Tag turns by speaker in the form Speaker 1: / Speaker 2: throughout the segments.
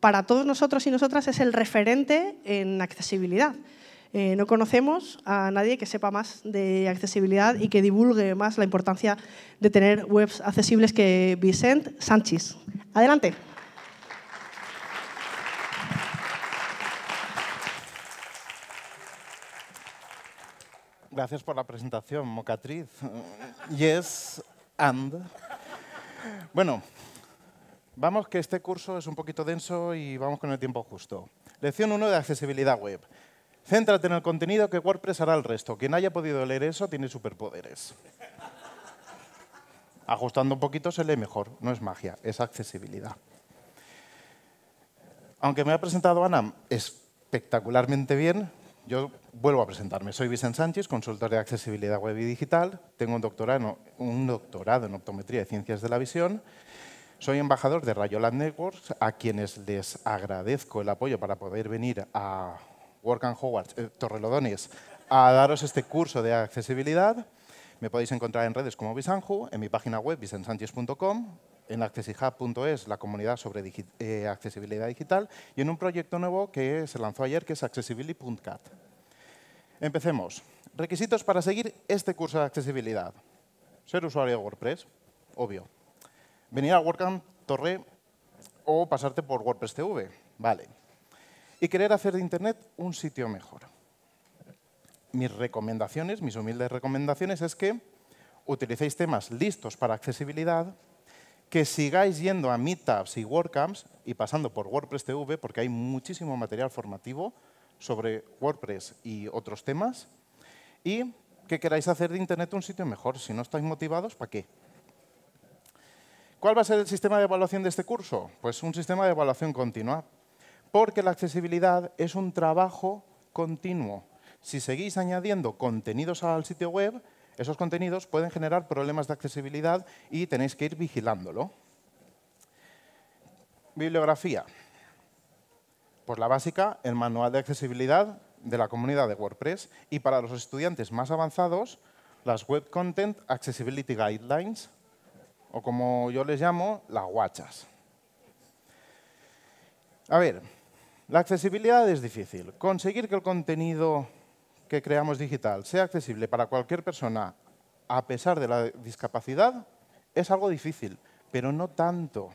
Speaker 1: para todos nosotros y nosotras es el referente en accesibilidad. Eh, no conocemos a nadie que sepa más de accesibilidad y que divulgue más la importancia de tener webs accesibles que Vicent Sánchez. Adelante. Gracias por la presentación, Mocatriz. Yes, and. Bueno, Vamos, que este curso es un poquito denso y vamos con el tiempo justo. Lección 1 de accesibilidad web. Céntrate en el contenido que WordPress hará el resto. Quien haya podido leer eso tiene superpoderes. Ajustando un poquito se lee mejor. No es magia, es accesibilidad. Aunque me ha presentado Ana espectacularmente bien, yo vuelvo a presentarme. Soy Vicente Sánchez, consultor de accesibilidad web y digital. Tengo un doctorado, un doctorado en optometría y ciencias de la visión soy embajador de Rayoland Networks, a quienes les agradezco el apoyo para poder venir a Work and Hogwarts, eh, Torrelodonis, a daros este curso de accesibilidad. Me podéis encontrar en redes como Visanju, en mi página web vicensanches.com, en accessihub.es, la comunidad sobre eh, accesibilidad digital, y en un proyecto nuevo que se lanzó ayer, que es accessibility.cat. Empecemos. Requisitos para seguir este curso de accesibilidad. Ser usuario de WordPress, obvio venir a WordCamp Torre o pasarte por WordPress TV. Vale. Y querer hacer de Internet un sitio mejor. Mis recomendaciones, mis humildes recomendaciones, es que utilicéis temas listos para accesibilidad, que sigáis yendo a meetups y WordCamps y pasando por WordPress TV, porque hay muchísimo material formativo sobre WordPress y otros temas, y que queráis hacer de Internet un sitio mejor. Si no estáis motivados, ¿para qué? ¿Cuál va a ser el sistema de evaluación de este curso? Pues un sistema de evaluación continua, porque la accesibilidad es un trabajo continuo. Si seguís añadiendo contenidos al sitio web, esos contenidos pueden generar problemas de accesibilidad y tenéis que ir vigilándolo. Bibliografía. Pues la básica, el manual de accesibilidad de la comunidad de WordPress y para los estudiantes más avanzados, las Web Content Accessibility Guidelines, o como yo les llamo, las guachas. A ver, la accesibilidad es difícil. Conseguir que el contenido que creamos digital sea accesible para cualquier persona a pesar de la discapacidad es algo difícil, pero no tanto,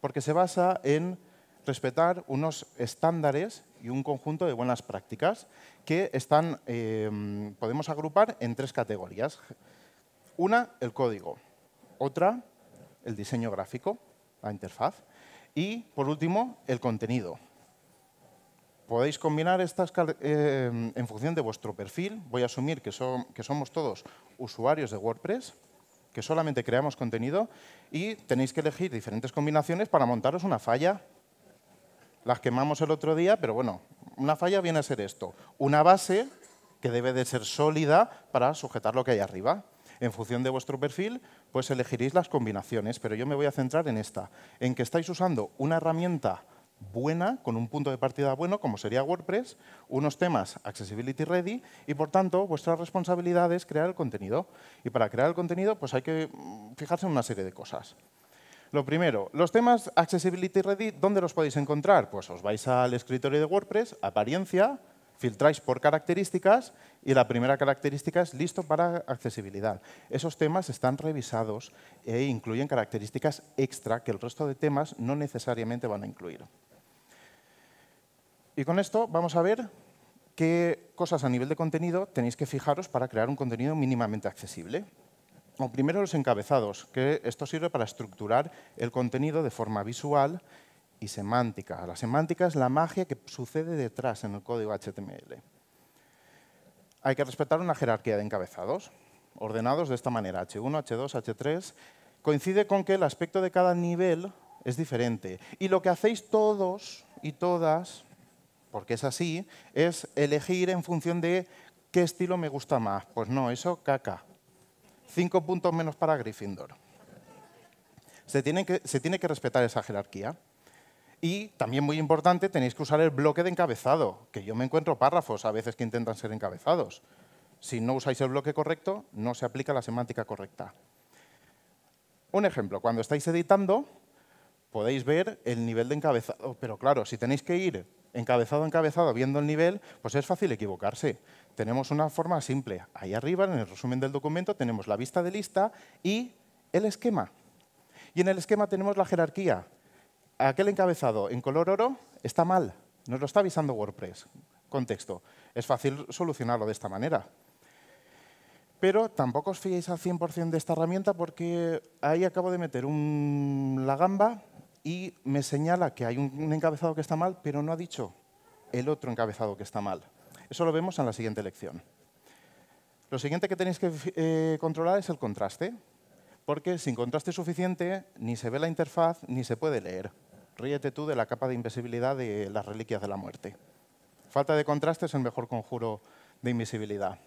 Speaker 1: porque se basa en respetar unos estándares y un conjunto de buenas prácticas que están, eh, podemos agrupar en tres categorías. Una, el código. Otra, el diseño gráfico, la interfaz. Y, por último, el contenido. Podéis combinar estas eh, en función de vuestro perfil. Voy a asumir que, que somos todos usuarios de WordPress, que solamente creamos contenido y tenéis que elegir diferentes combinaciones para montaros una falla. Las quemamos el otro día, pero bueno, una falla viene a ser esto. Una base que debe de ser sólida para sujetar lo que hay arriba. En función de vuestro perfil, pues elegiréis las combinaciones, pero yo me voy a centrar en esta, en que estáis usando una herramienta buena, con un punto de partida bueno, como sería WordPress, unos temas accessibility ready y, por tanto, vuestra responsabilidad es crear el contenido. Y para crear el contenido, pues hay que mm, fijarse en una serie de cosas. Lo primero, los temas accessibility ready, ¿dónde los podéis encontrar? Pues os vais al escritorio de WordPress, apariencia, filtráis por características y la primera característica es listo para accesibilidad. Esos temas están revisados e incluyen características extra que el resto de temas no necesariamente van a incluir. Y con esto vamos a ver qué cosas a nivel de contenido tenéis que fijaros para crear un contenido mínimamente accesible. primero los encabezados, que esto sirve para estructurar el contenido de forma visual y semántica. La semántica es la magia que sucede detrás en el código HTML. Hay que respetar una jerarquía de encabezados, ordenados de esta manera, H1, H2, H3. Coincide con que el aspecto de cada nivel es diferente. Y lo que hacéis todos y todas, porque es así, es elegir en función de qué estilo me gusta más. Pues no, eso caca. Cinco puntos menos para Gryffindor. Se tiene, que, se tiene que, respetar esa jerarquía. Y también muy importante, tenéis que usar el bloque de encabezado, que yo me encuentro párrafos a veces que intentan ser encabezados. Si no usáis el bloque correcto, no se aplica la semántica correcta. Un ejemplo, cuando estáis editando, podéis ver el nivel de encabezado, pero claro, si tenéis que ir encabezado encabezado viendo el nivel, pues es fácil equivocarse. Tenemos una forma simple. Ahí arriba, en el resumen del documento, tenemos la vista de lista y el esquema. Y en el esquema tenemos la jerarquía aquel encabezado en color oro está mal, nos lo está avisando WordPress. Contexto, es fácil solucionarlo de esta manera. Pero tampoco os fiéis al 100% de esta herramienta porque ahí acabo de meter la gamba y me señala que hay un encabezado que está mal, pero no ha dicho el otro encabezado que está mal. Eso lo vemos en la siguiente lección. Lo siguiente que tenéis que eh, controlar es el contraste porque sin contraste suficiente ni se ve la interfaz ni se puede leer. Ríete tú de la capa de invisibilidad de las reliquias de la muerte. Falta de contraste es el mejor conjuro de invisibilidad.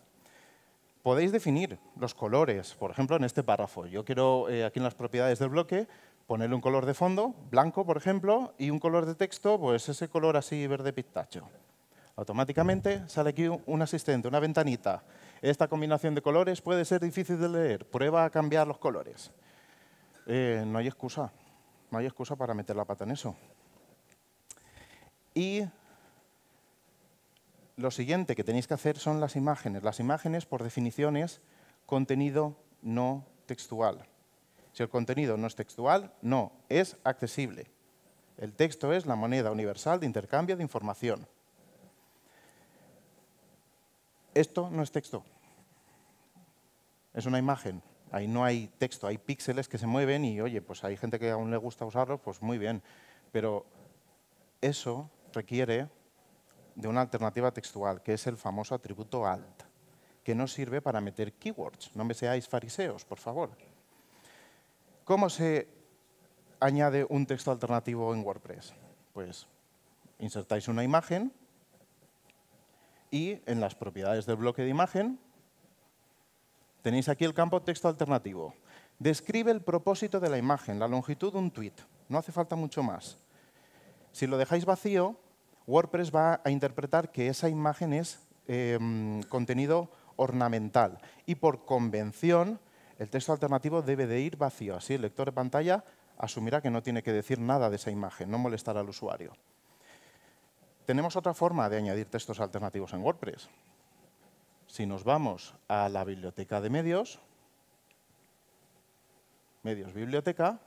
Speaker 1: Podéis definir los colores, por ejemplo, en este párrafo. Yo quiero eh, aquí en las propiedades del bloque ponerle un color de fondo, blanco, por ejemplo, y un color de texto, pues ese color así verde pistacho. Automáticamente sale aquí un asistente, una ventanita, esta combinación de colores puede ser difícil de leer. Prueba a cambiar los colores. Eh, no hay excusa. No hay excusa para meter la pata en eso. Y lo siguiente que tenéis que hacer son las imágenes. Las imágenes, por definición, es contenido no textual. Si el contenido no es textual, no, es accesible. El texto es la moneda universal de intercambio de información. Esto no es texto. Es una imagen. Ahí no hay texto, hay píxeles que se mueven y, oye, pues hay gente que aún le gusta usarlos, pues muy bien. Pero eso requiere de una alternativa textual, que es el famoso atributo alt, que no sirve para meter keywords. No me seáis fariseos, por favor. ¿Cómo se añade un texto alternativo en WordPress? Pues insertáis una imagen y en las propiedades del bloque de imagen tenéis aquí el campo texto alternativo. Describe el propósito de la imagen, la longitud de un tweet. No hace falta mucho más. Si lo dejáis vacío, WordPress va a interpretar que esa imagen es em, contenido ornamental. Y por convención, el texto alternativo debe de ir vacío. Así el lector de pantalla asumirá que no tiene que decir nada de esa imagen, no molestará al usuario. Tenemos otra forma de añadir textos alternativos en WordPress. Si nos vamos a la biblioteca de medios, medios biblioteca,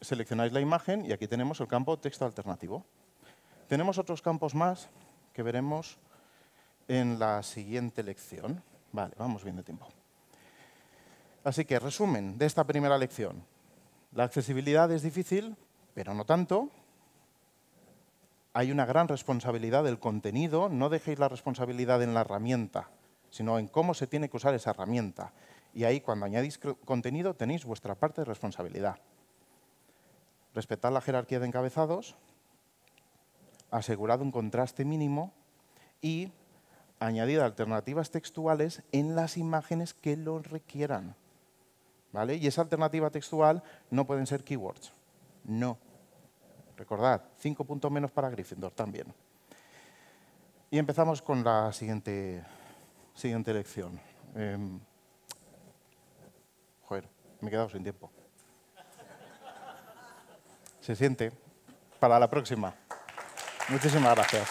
Speaker 1: seleccionáis la imagen y aquí tenemos el campo texto alternativo. Tenemos otros campos más que veremos en la siguiente lección. Vale, vamos bien de tiempo. Así que resumen de esta primera lección. La accesibilidad es difícil, pero no tanto hay una gran responsabilidad del contenido, no dejéis la responsabilidad en la herramienta, sino en cómo se tiene que usar esa herramienta. Y ahí cuando añadís contenido tenéis vuestra parte de responsabilidad. Respetad la jerarquía de encabezados, asegurad un contraste mínimo y añadid alternativas textuales en las imágenes que lo requieran. ¿Vale? Y esa alternativa textual no pueden ser keywords. No, Recordad, cinco puntos menos para Gryffindor también. Y empezamos con la siguiente, siguiente lección. Em, joder, me he quedado sin tiempo. Se siente para la próxima. Muchísimas gracias.